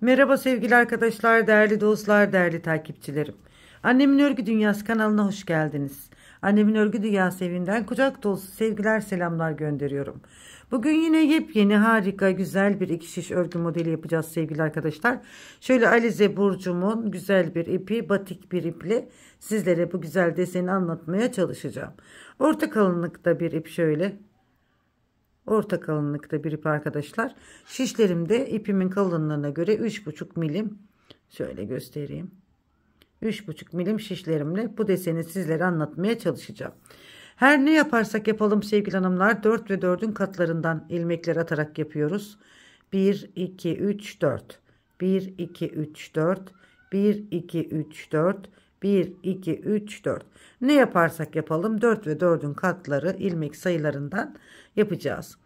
Merhaba sevgili arkadaşlar, değerli dostlar, değerli takipçilerim. Annemin Örgü Dünyası kanalına hoş geldiniz. Annemin Örgü Dünyası evinden kucak dolusu sevgiler, selamlar gönderiyorum. Bugün yine yepyeni, harika, güzel bir iki şiş örgü modeli yapacağız sevgili arkadaşlar. Şöyle Alize Burcu'mun güzel bir ipi, batik bir iple sizlere bu güzel deseni anlatmaya çalışacağım. Orta kalınlıkta bir ip şöyle Orta kalınlıkta bir ip arkadaşlar. Şişlerimde ipimin kalınlığına göre 3,5 milim. Şöyle göstereyim. 3,5 milim şişlerimle bu deseni sizlere anlatmaya çalışacağım. Her ne yaparsak yapalım sevgili hanımlar 4 ve 4'ün katlarından ilmekler atarak yapıyoruz. 1, 2, 3, 4. 1, 2, 3, 4. 1, 2, 3, 4. 1, 2, 3, 4. Ne yaparsak yapalım 4 ve 4'ün katları ilmek sayılarından yapacağız.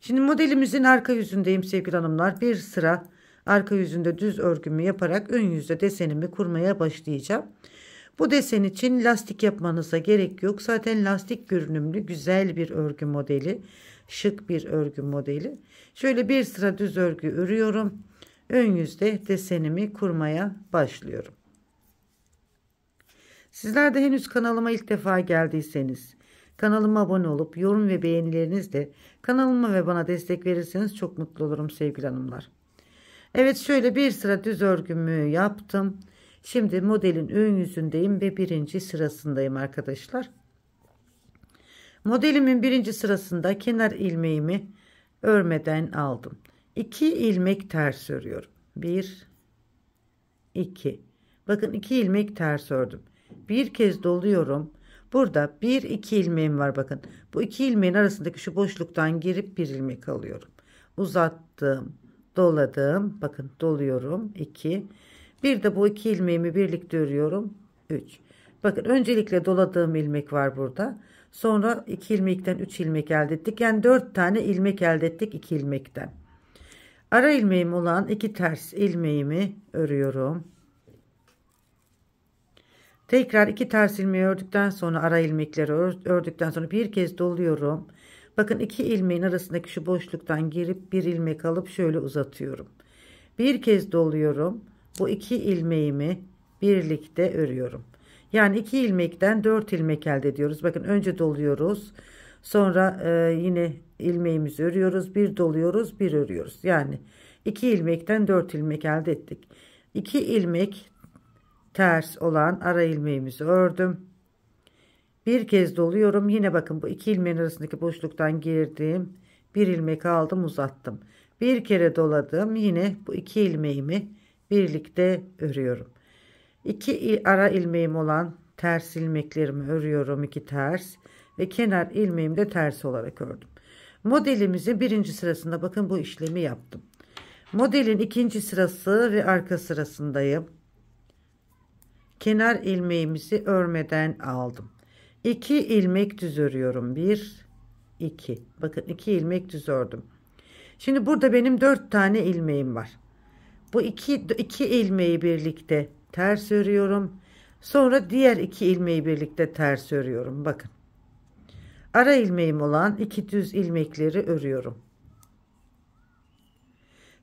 Şimdi modelimizin arka yüzündeyim sevgili hanımlar. Bir sıra arka yüzünde düz örgümü yaparak ön yüzde desenimi kurmaya başlayacağım. Bu desen için lastik yapmanıza gerek yok. Zaten lastik görünümlü güzel bir örgü modeli. Şık bir örgü modeli. Şöyle bir sıra düz örgü örüyorum. Ön yüzde desenimi kurmaya başlıyorum. Sizler de henüz kanalıma ilk defa geldiyseniz Kanalıma abone olup yorum ve beğenilerinizle kanalıma ve bana destek verirseniz çok mutlu olurum sevgili hanımlar. Evet şöyle bir sıra düz örgümü yaptım. Şimdi modelin ön yüzündeyim ve birinci sırasındayım arkadaşlar. Modelimin birinci sırasında kenar ilmeğimi örmeden aldım. 2 ilmek ters örüyorum. 1 2 Bakın 2 ilmek ters ördüm. Bir kez doluyorum. Burada bir iki ilmeğim var bakın. Bu iki ilmeğin arasındaki şu boşluktan girip bir ilmek alıyorum. Uzattım, doladım. Bakın doluyorum. 2. Bir de bu iki ilmeğimi birlikte örüyorum. 3. Bakın öncelikle doladığım ilmek var burada. Sonra 2 ilmekten 3 ilmek elde ettik. Yani 4 tane ilmek elde ettik 2 ilmekten. Ara ilmeğim olan 2 ters ilmeğimi örüyorum. Tekrar iki ters ilmeği ördükten sonra ara ilmekleri ördükten sonra bir kez doluyorum. Bakın iki ilmeğin arasındaki şu boşluktan girip bir ilmek alıp şöyle uzatıyorum. Bir kez doluyorum. Bu iki ilmeğimi birlikte örüyorum. Yani iki ilmekten dört ilmek elde ediyoruz. Bakın önce doluyoruz. Sonra e, yine ilmeğimizi örüyoruz. Bir doluyoruz, bir örüyoruz. Yani iki ilmekten dört ilmek elde ettik. İki ilmek ters olan ara ilmeğimizi ördüm. Bir kez doluyorum. Yine bakın bu iki ilmeğin arasındaki boşluktan girdim. bir ilmek aldım uzattım. Bir kere doladım. Yine bu iki ilmeğimi birlikte örüyorum. İki ara ilmeğim olan ters ilmeklerimi örüyorum. iki ters ve kenar ilmeğimi de ters olarak ördüm. Modelimizi birinci sırasında bakın bu işlemi yaptım. Modelin ikinci sırası ve arka sırasındayım kenar ilmeğimizi örmeden aldım. 2 ilmek düz örüyorum. 1 2. Bakın 2 ilmek düz ördüm. Şimdi burada benim 4 tane ilmeğim var. Bu 2 2 ilmeği birlikte ters örüyorum. Sonra diğer 2 ilmeği birlikte ters örüyorum. Bakın. Ara ilmeğim olan 2 düz ilmekleri örüyorum.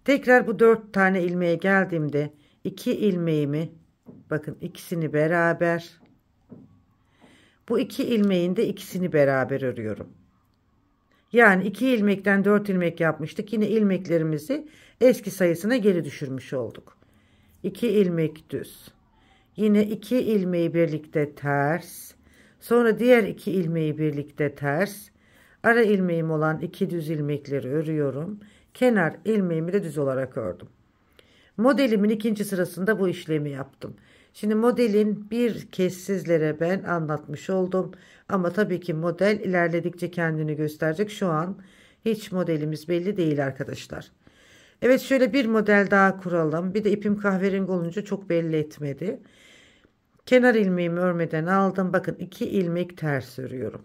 Tekrar bu 4 tane ilmeğe geldiğimde 2 ilmeğimi Bakın ikisini beraber bu iki ilmeğin de ikisini beraber örüyorum. Yani iki ilmekten dört ilmek yapmıştık. Yine ilmeklerimizi eski sayısına geri düşürmüş olduk. İki ilmek düz. Yine iki ilmeği birlikte ters. Sonra diğer iki ilmeği birlikte ters. Ara ilmeğim olan iki düz ilmekleri örüyorum. Kenar ilmeğimi de düz olarak ördüm. Modelimin ikinci sırasında bu işlemi yaptım. Şimdi modelin bir kez sizlere ben anlatmış oldum. Ama tabii ki model ilerledikçe kendini gösterecek. Şu an hiç modelimiz belli değil arkadaşlar. Evet şöyle bir model daha kuralım. Bir de ipim kahverengi olunca çok belli etmedi. Kenar ilmeğimi örmeden aldım. Bakın iki ilmek ters örüyorum.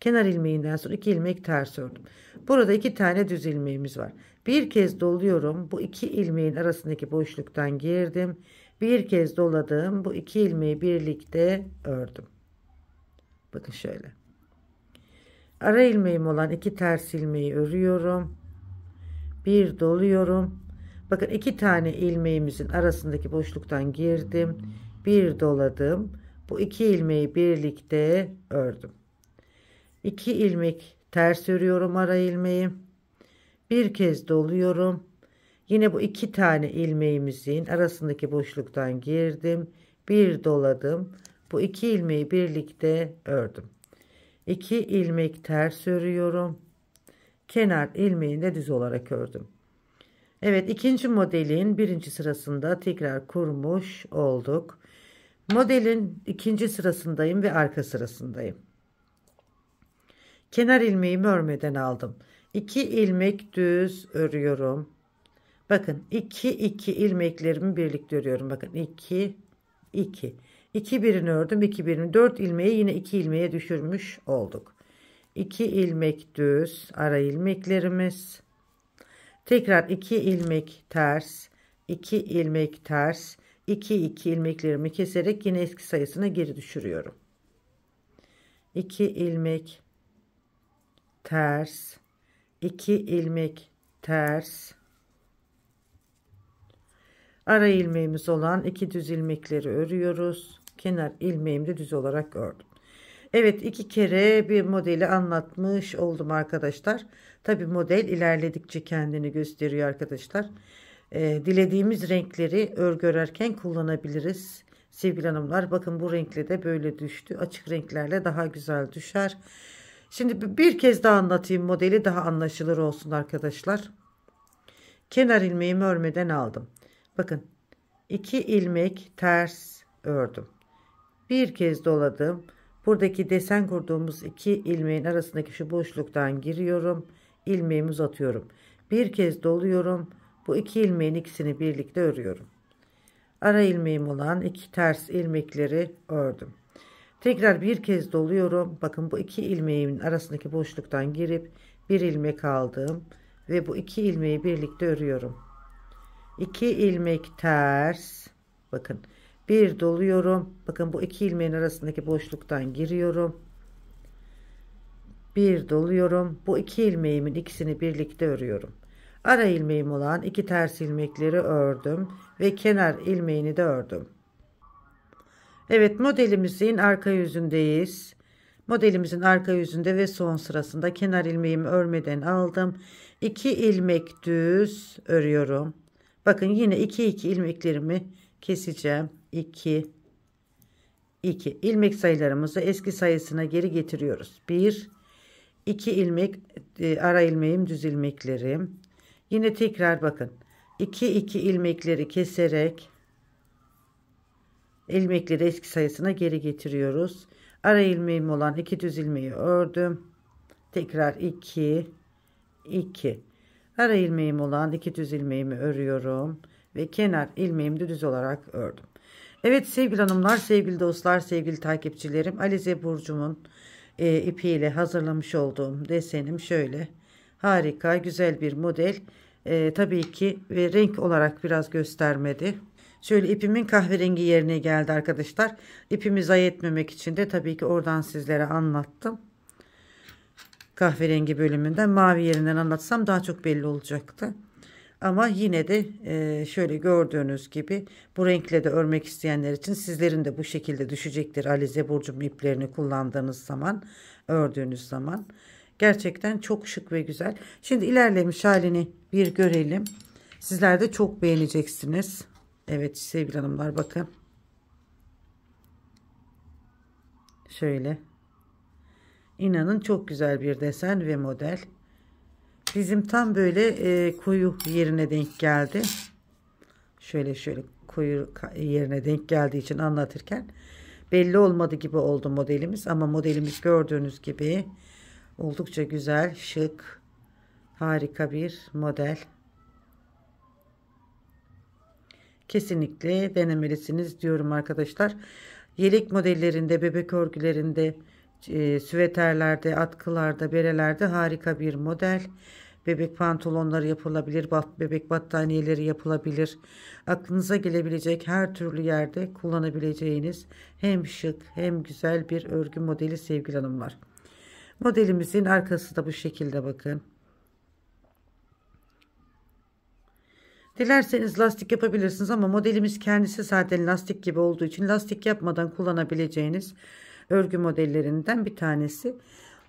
Kenar ilmeğinden sonra 2 ilmek ters ördüm. Burada 2 tane düz ilmeğimiz var. Bir kez doluyorum. Bu 2 ilmeğin arasındaki boşluktan girdim. Bir kez doladım. Bu 2 ilmeği birlikte ördüm. Bakın şöyle. Ara ilmeğim olan 2 ters ilmeği örüyorum. Bir doluyorum. Bakın 2 tane ilmeğimizin arasındaki boşluktan girdim. Bir doladım. Bu 2 ilmeği birlikte ördüm. 2 ilmek ters örüyorum ara ilmeği. Bir kez doluyorum. Yine bu iki tane ilmeğimizin arasındaki boşluktan girdim. Bir doladım. Bu iki ilmeği birlikte ördüm. 2 ilmek ters örüyorum. Kenar ilmeğini de düz olarak ördüm. Evet ikinci modelin birinci sırasında tekrar kurmuş olduk. Modelin ikinci sırasındayım ve arka sırasındayım. Kenar ilmeğimi örmeden aldım. 2 ilmek düz örüyorum. Bakın 2 2 ilmeklerimi birlikte örüyorum. Bakın 2 2. 2 birini ördüm. 2 birini 4 ilmeği yine 2 ilmeğe düşürmüş olduk. 2 ilmek düz ara ilmeklerimiz. Tekrar 2 ilmek ters, 2 ilmek ters, 2 2 ilmeklerimi keserek yine eski sayısına geri düşürüyorum. 2 ilmek ters 2 ilmek ters ara ilmeğimiz olan iki düz ilmekleri örüyoruz kenar ilmeğimi düz olarak ördüm Evet iki kere bir modeli anlatmış oldum arkadaşlar tabi model ilerledikçe kendini gösteriyor arkadaşlar ee, dilediğimiz renkleri örgü örerken kullanabiliriz sevgili hanımlar bakın bu renkle de böyle düştü açık renklerle daha güzel düşer Şimdi bir kez daha anlatayım modeli daha anlaşılır olsun arkadaşlar. Kenar ilmeğimi örmeden aldım. Bakın 2 ilmek ters ördüm. Bir kez doladım. Buradaki desen kurduğumuz iki ilmeğin arasındaki şu boşluktan giriyorum. İlmeğimi uzatıyorum. Bir kez doluyorum. Bu iki ilmeğin ikisini birlikte örüyorum. Ara ilmeğim olan iki ters ilmekleri ördüm. Tekrar bir kez doluyorum. Bakın bu iki ilmeğimin arasındaki boşluktan girip bir ilmek aldım ve bu iki ilmeği birlikte örüyorum. İki ilmek ters. Bakın bir doluyorum. Bakın bu iki ilmeğin arasındaki boşluktan giriyorum. Bir doluyorum. Bu iki ilmeğimin ikisini birlikte örüyorum. Ara ilmeğim olan iki ters ilmekleri ördüm ve kenar ilmeğini de ördüm. Evet modelimizin arka yüzündeyiz. Modelimizin arka yüzünde ve son sırasında kenar ilmeğimi örmeden aldım. 2 ilmek düz örüyorum. Bakın yine 2 2 ilmeklerimi keseceğim. 2 2 ilmek sayılarımızı eski sayısına geri getiriyoruz. 1 2 ilmek e, ara ilmeğim düz ilmeklerim. Yine tekrar bakın. 2 2 ilmekleri keserek ilmekleri eski sayısına geri getiriyoruz. Ara ilmeğim olan iki düz ilmeği ördüm. Tekrar 2 2 ara ilmeğim olan iki düz ilmeğimi örüyorum ve kenar ilmeğimi düz olarak ördüm. Evet sevgili hanımlar, sevgili dostlar, sevgili takipçilerim, Alize Burcu'mun e, ipiyle hazırlamış olduğum desenim şöyle. Harika, güzel bir model. E, tabii ki ve renk olarak biraz göstermedi. Şöyle ipimin kahverengi yerine geldi arkadaşlar. İpimi zayi etmemek için de tabii ki oradan sizlere anlattım. Kahverengi bölümünde mavi yerinden anlatsam daha çok belli olacaktı. Ama yine de e, şöyle gördüğünüz gibi bu renkle de örmek isteyenler için sizlerin de bu şekilde düşecektir. Alize burcum iplerini kullandığınız zaman, ördüğünüz zaman. Gerçekten çok şık ve güzel. Şimdi ilerlemiş halini bir görelim. Sizler de çok beğeneceksiniz. Evet sevgili hanımlar bakın. Şöyle. İnanın çok güzel bir desen ve model. Bizim tam böyle e, koyu yerine denk geldi. Şöyle şöyle koyu yerine denk geldiği için anlatırken belli olmadı gibi oldu modelimiz ama modelimiz gördüğünüz gibi oldukça güzel, şık, harika bir model. kesinlikle denemelisiniz diyorum arkadaşlar. Yelek modellerinde, bebek örgülerinde, e, süveterlerde, atkılarda, berelerde harika bir model. Bebek pantolonları yapılabilir, bat, bebek battaniyeleri yapılabilir. Aklınıza gelebilecek her türlü yerde kullanabileceğiniz hem şık hem güzel bir örgü modeli sevgili hanımlar. Modelimizin arkası da bu şekilde bakın. Dilerseniz lastik yapabilirsiniz ama modelimiz kendisi zaten lastik gibi olduğu için lastik yapmadan kullanabileceğiniz örgü modellerinden bir tanesi.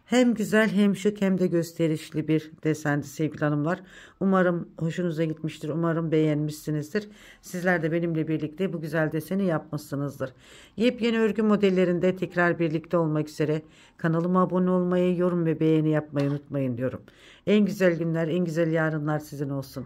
Hem güzel hem şık hem de gösterişli bir desendi sevgili hanımlar. Umarım hoşunuza gitmiştir. Umarım beğenmişsinizdir. Sizler de benimle birlikte bu güzel deseni yapmışsınızdır. Yepyeni örgü modellerinde tekrar birlikte olmak üzere kanalıma abone olmayı, yorum ve beğeni yapmayı unutmayın diyorum. En güzel günler, en güzel yarınlar sizin olsun.